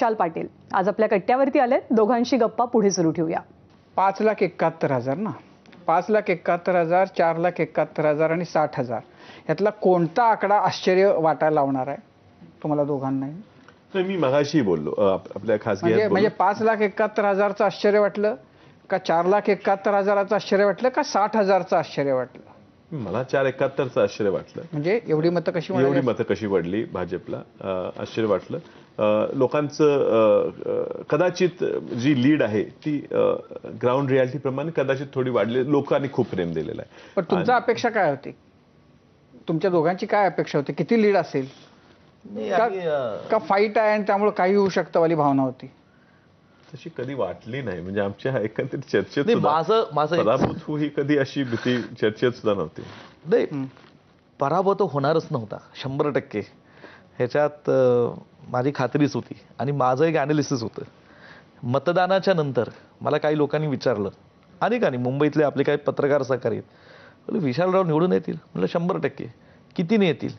विशाल पाटील आज आपल्या कट्ट्यावरती आले दोघांशी गप्पा पुढे सुरू ठेवूया पाच लाख एकाहत्तर हजार ना पाच लाख एकाहत्तर हजार चार लाख एकाहत्तर हजार आणि साठ हजार यातला कोणता आकडा आश्चर्य वाटायला लावणार आहे तुम्हाला दोघांनाही तर मी मगाशी बोललो आपल्या खासगी म्हणजे, म्हणजे पाच लाख एकाहत्तर हजारचं आश्चर्य वाटलं का चार लाख एकाहत्तर हजाराचं आश्चर्य वाटलं का साठ हजारचं आश्चर्य वाटलं मला चार एकाहत्तरचं आश्चर्य वाटलं म्हणजे एवढी मतं कशी एवढी मतं कशी वाढली भाजपला आश्चर्य वाटलं लोकांचं कदाचित जी लीड आहे ती ग्राउंड रियालिटी प्रमाणे कदाचित थोडी वाढली लोकांनी खूप प्रेम दिलेला आहे पण तुमच्या अपेक्षा काय होती तुमच्या दोघांची काय अपेक्षा होती किती लीड असेल का, फाईट आहे आणि त्यामुळे काही होऊ शकतं वाली भावना होती तशी कधी वाटली नाही म्हणजे आमच्या एकंदरीत चर्चेत माझं माझं ही कधी अशी भीती चर्चेत सुद्धा नव्हती नाही पराभव तो होणारच नव्हता शंभर टक्के ह्याच्यात माझी खात्रीच होती आणि माझं एक ॲनालिसिस होतं मतदानाच्या नंतर मला काही लोकांनी विचारलं आणि का नाही मुंबईतले आपले काही पत्रकार सहकारी आहेत विशालराव निवडून येतील म्हटलं शंभर टक्के कितीने येतील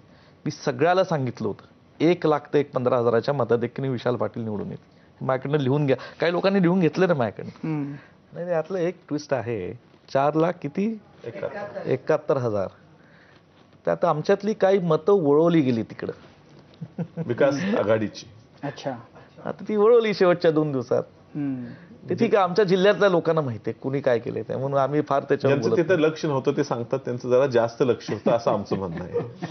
मी सगळ्याला सांगितलं होतं एक लाख ते एक पंधरा हजाराच्या मतदेखीने विशाल पाटील निवडून येतील माझ्याकडनं लिहून घ्या काही लोकांनी लिहून घेतलं ना माझ्याकडनं नाही यातलं एक ट्विस्ट आहे चार लाख किती एकाहत्तर हजार त्यात आमच्यातली काही मतं वळवली गेली तिकडं विकास आघाडीची अच्छा आता ती वळवली शेवटच्या दोन दिवसात ते ठीक आहे आमच्या जिल्ह्यातल्या लोकांना माहिती आहे कुणी काय केलंय ते म्हणून आम्ही फार त्याच्यावर तिथे लक्ष नव्हतं ते सांगतात त्यांचं जरा जास्त लक्ष होतं असं आमचं म्हणणं आहे